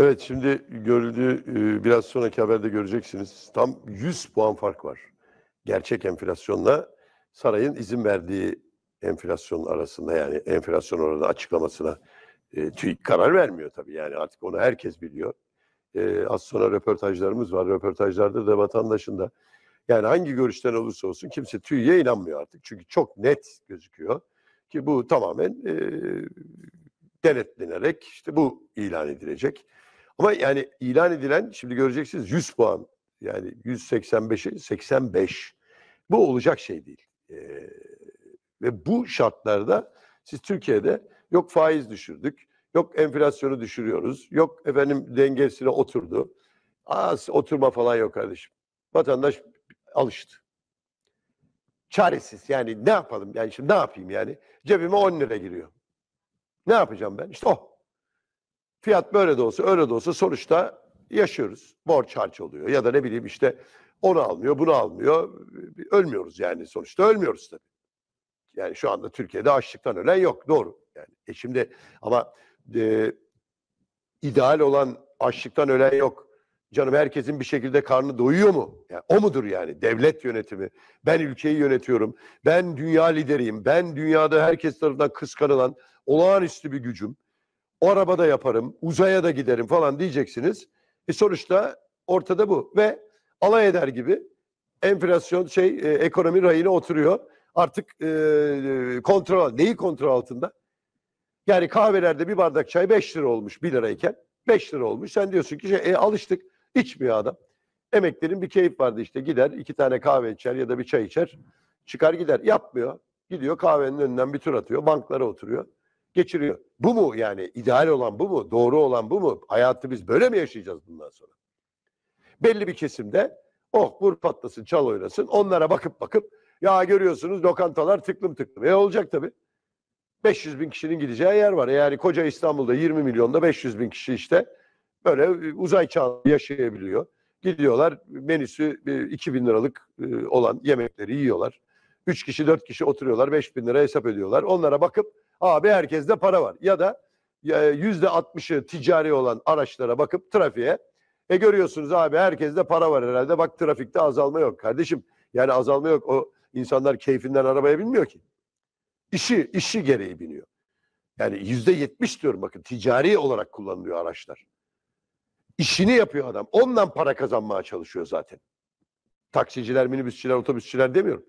Evet şimdi görüldüğü e, biraz sonraki haberde göreceksiniz. Tam 100 puan fark var. Gerçek enflasyonla sarayın izin verdiği enflasyon arasında yani enflasyon oranı açıklamasına e, TÜİK karar vermiyor tabii yani artık onu herkes biliyor. E, az sonra röportajlarımız var. Röportajlarda da vatandaşın da yani hangi görüşten olursa olsun kimse TÜİK'e inanmıyor artık. Çünkü çok net gözüküyor ki bu tamamen e, denetlenerek işte bu ilan edilecek. Ama yani ilan edilen şimdi göreceksiniz 100 puan yani 185'e 85 bu olacak şey değil. Ee, ve bu şartlarda siz Türkiye'de yok faiz düşürdük, yok enflasyonu düşürüyoruz, yok efendim dengesine oturdu. Aa, oturma falan yok kardeşim. Vatandaş alıştı. Çaresiz yani ne yapalım yani şimdi ne yapayım yani cebime 10 lira giriyor. Ne yapacağım ben? İşte o. Oh. Fiyat böyle de olsa öyle de olsa sonuçta yaşıyoruz. Borç harç oluyor ya da ne bileyim işte onu almıyor bunu almıyor. Ölmüyoruz yani sonuçta ölmüyoruz tabii. Yani şu anda Türkiye'de açlıktan ölen yok doğru. Yani e şimdi ama e, ideal olan açlıktan ölen yok. Canım herkesin bir şekilde karnı doyuyor mu? Yani, o mudur yani devlet yönetimi? Ben ülkeyi yönetiyorum. Ben dünya lideriyim. Ben dünyada herkes tarafından kıskanılan olağanüstü bir gücüm o arabada yaparım, uzaya da giderim falan diyeceksiniz. E sonuçta ortada bu ve alay eder gibi enflasyon şey e, ekonomi rayına oturuyor. Artık e, e kontrol neyi kontrol altında? Yani kahvelerde bir bardak çay 5 lira olmuş 1 lirayken 5 lira olmuş. Sen diyorsun ki şey, e, alıştık içmiyor adam. Emeklerin bir keyif vardı işte gider iki tane kahve içer ya da bir çay içer çıkar gider yapmıyor. Gidiyor kahvenin önünden bir tur atıyor banklara oturuyor geçiriyor. Bu mu yani ideal olan bu mu? Doğru olan bu mu? Hayatı biz böyle mi yaşayacağız bundan sonra? Belli bir kesimde oh vur patlasın çal oynasın onlara bakıp bakıp ya görüyorsunuz lokantalar tıklım tıklım. E olacak tabii. 500 bin kişinin gideceği yer var. E, yani koca İstanbul'da 20 milyonda 500 bin kişi işte böyle e, uzay çağı yaşayabiliyor. Gidiyorlar menüsü 2 e, bin liralık olan yemekleri yiyorlar. 3 kişi 4 kişi oturuyorlar 5 bin lira hesap ediyorlar. Onlara bakıp Abi herkeste para var. Ya da e, yüzde altmışı ticari olan araçlara bakıp trafiğe e görüyorsunuz abi herkeste para var herhalde. Bak trafikte azalma yok kardeşim. Yani azalma yok. O insanlar keyfinden arabaya binmiyor ki. İşi, işi gereği biniyor. Yani yüzde yetmiş diyorum bakın ticari olarak kullanılıyor araçlar. İşini yapıyor adam. Ondan para kazanmaya çalışıyor zaten. Taksiciler, minibüsçiler otobüsçiler demiyorum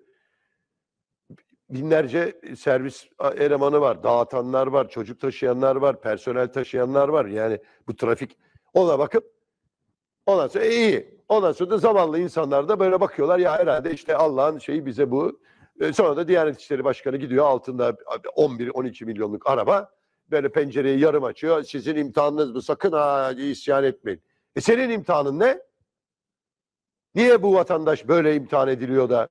binlerce servis elemanı var. Dağıtanlar var, çocuk taşıyanlar var, personel taşıyanlar var. Yani bu trafik ona bakıp ondan sonra e, iyi. Ondan sonra da zavallı insanlar da böyle bakıyorlar ya herhalde işte Allah'ın şeyi bize bu. E, sonra da Diyanet İşleri Başkanı gidiyor altında 11-12 milyonluk araba. Böyle pencereyi yarım açıyor. Sizin imtihanınız mı sakın ha isyan etmeyin. E senin imtihanın ne? Niye bu vatandaş böyle imtihan ediliyor da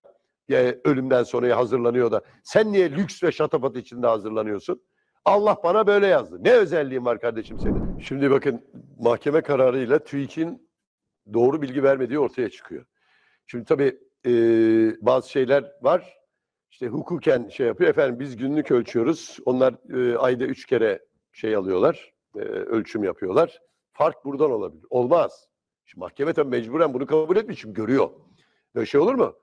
e, ölümden sonraya hazırlanıyor da sen niye lüks ve şatafat içinde hazırlanıyorsun? Allah bana böyle yazdı. Ne özelliğin var kardeşim senin? Şimdi bakın mahkeme kararıyla TÜİK'in doğru bilgi vermediği ortaya çıkıyor. Şimdi tabii e, bazı şeyler var. İşte hukuken şey yapıyor. Efendim biz günlük ölçüyoruz. Onlar e, ayda üç kere şey alıyorlar. E, ölçüm yapıyorlar. Fark buradan olabilir. Olmaz. Şimdi mahkeme tabii mecburen bunu kabul etmiş. Şimdi görüyor. Böyle şey olur mu?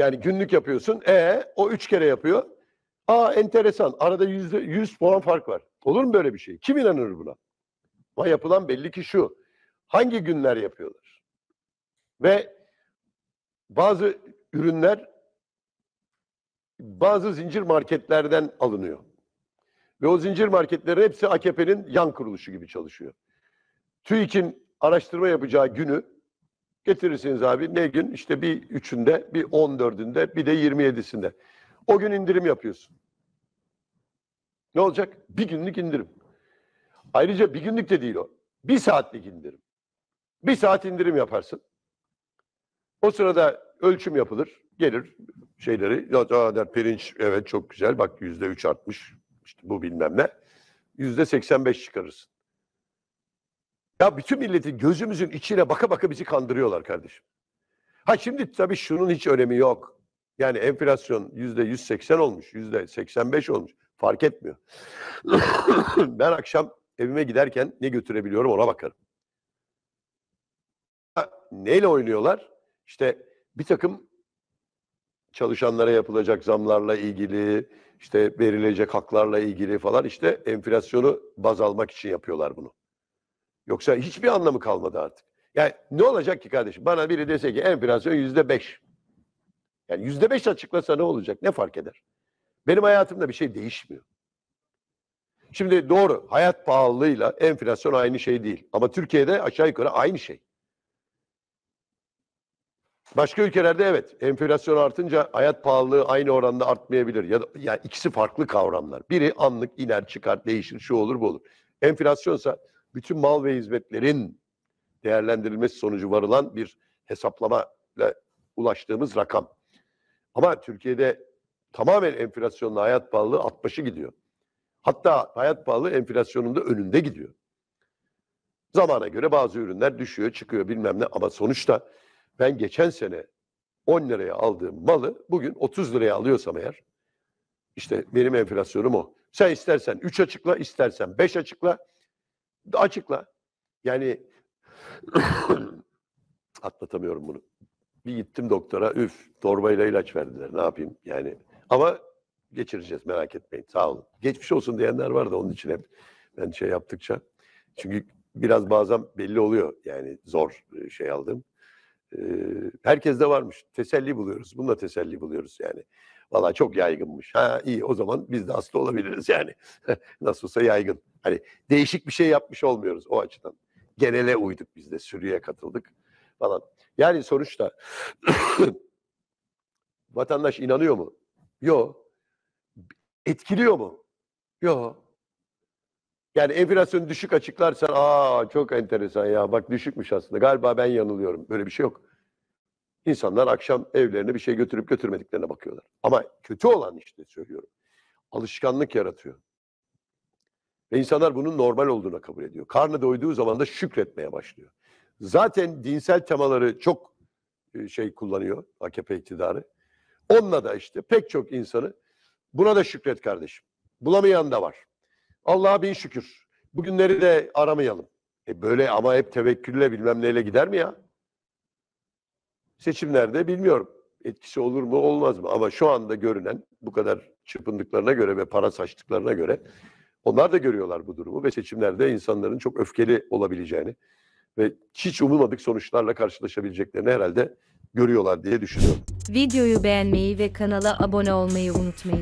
Yani günlük yapıyorsun. E o üç kere yapıyor. Aa enteresan. Arada yüzde yüz puan fark var. Olur mu böyle bir şey? Kim inanır buna? Ama yapılan belli ki şu. Hangi günler yapıyorlar? Ve bazı ürünler bazı zincir marketlerden alınıyor. Ve o zincir marketlerin hepsi AKP'nin yan kuruluşu gibi çalışıyor. TÜİK'in araştırma yapacağı günü Getirirsiniz abi ne gün? İşte bir üçünde, bir on dördünde, bir de yirmi yedisinde. O gün indirim yapıyorsun. Ne olacak? Bir günlük indirim. Ayrıca bir günlük de değil o. Bir saatlik indirim. Bir saat indirim yaparsın. O sırada ölçüm yapılır. Gelir şeyleri. Ya der pirinç evet çok güzel. Bak yüzde üç artmış. İşte bu bilmem ne. Yüzde seksen beş çıkarırsın. Ya bütün milletin gözümüzün içine baka baka bizi kandırıyorlar kardeşim. Ha şimdi tabii şunun hiç önemi yok. Yani enflasyon yüzde 180 olmuş, yüzde 85 olmuş. Fark etmiyor. ben akşam evime giderken ne götürebiliyorum ona bakarım. Ha, neyle oynuyorlar? İşte bir takım çalışanlara yapılacak zamlarla ilgili, işte verilecek haklarla ilgili falan işte enflasyonu baz almak için yapıyorlar bunu. Yoksa hiçbir anlamı kalmadı artık. Yani ne olacak ki kardeşim? Bana biri dese ki enflasyon yüzde beş. Yani yüzde beş açıklasa ne olacak? Ne fark eder? Benim hayatımda bir şey değişmiyor. Şimdi doğru hayat pahalılığıyla enflasyon aynı şey değil. Ama Türkiye'de aşağı yukarı aynı şey. Başka ülkelerde evet enflasyon artınca hayat pahalılığı aynı oranda artmayabilir. Ya da yani ikisi farklı kavramlar. Biri anlık iner çıkar değişir şu olur bu olur. Enflasyonsa bütün mal ve hizmetlerin değerlendirilmesi sonucu varılan bir hesaplama ile ulaştığımız rakam. Ama Türkiye'de tamamen enflasyonla hayat pahalılığı at başı gidiyor. Hatta hayat pahalı enflasyonun da önünde gidiyor. Zamana göre bazı ürünler düşüyor, çıkıyor bilmem ne ama sonuçta ben geçen sene 10 liraya aldığım malı bugün 30 liraya alıyorsam eğer işte benim enflasyonum o. Sen istersen 3 açıkla, istersen 5 açıkla, Açıkla. Yani atlatamıyorum bunu. Bir gittim doktora üf torbayla ilaç verdiler ne yapayım yani. Ama geçireceğiz merak etmeyin sağ olun. Geçmiş olsun diyenler var da onun için hep ben şey yaptıkça. Çünkü biraz bazen belli oluyor yani zor e, şey aldım. herkes de varmış. Teselli buluyoruz. Bununla teselli buluyoruz yani. Valla çok yaygınmış. Ha iyi o zaman biz de hasta olabiliriz yani. Nasıl olsa yaygın. Hani değişik bir şey yapmış olmuyoruz o açıdan. Genele uyduk biz de sürüye katıldık falan. Yani sonuçta vatandaş inanıyor mu? Yok. Etkiliyor mu? Yok. Yani enflasyonu düşük açıklarsan aa çok enteresan ya bak düşükmüş aslında galiba ben yanılıyorum. Böyle bir şey yok. İnsanlar akşam evlerine bir şey götürüp götürmediklerine bakıyorlar. Ama kötü olan işte söylüyorum. Alışkanlık yaratıyor. Ve insanlar bunun normal olduğuna kabul ediyor. Karnı doyduğu zaman da şükretmeye başlıyor. Zaten dinsel temaları çok e, şey kullanıyor AKP iktidarı. Onunla da işte pek çok insanı buna da şükret kardeşim. Bulamayan da var. Allah'a bin şükür. Bugünleri de aramayalım. E böyle ama hep tevekkülle bilmem neyle gider mi ya? Seçimlerde bilmiyorum etkisi olur mu olmaz mı ama şu anda görünen bu kadar çırpındıklarına göre ve para saçtıklarına göre onlar da görüyorlar bu durumu ve seçimlerde insanların çok öfkeli olabileceğini ve hiç umulmadık sonuçlarla karşılaşabileceklerini herhalde görüyorlar diye düşünüyorum. Videoyu beğenmeyi ve kanala abone olmayı unutmayın.